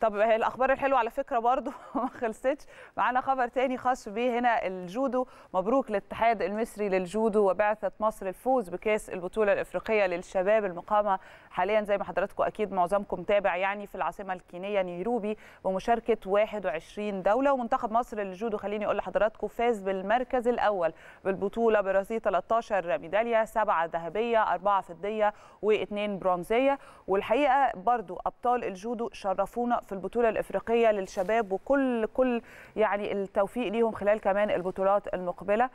طب الاخبار الحلوه على فكره برضو ما خلصتش معانا خبر تاني خاص بيه هنا الجودو مبروك للاتحاد المصري للجودو وبعثه مصر الفوز بكاس البطوله الافريقيه للشباب المقامه حاليا زي ما حضراتكم اكيد معظمكم تابع يعني في العاصمه الكينيه نيروبي بمشاركه 21 دوله ومنتخب مصر للجودو خليني اقول لحضراتكم فاز بالمركز الاول بالبطوله برصيد 13 ميداليه سبعه ذهبيه اربعه فضيه واثنين برونزيه والحقيقه برضو ابطال الجودو شرفونا في البطوله الافريقيه للشباب وكل كل يعني التوفيق ليهم خلال كمان البطولات المقبله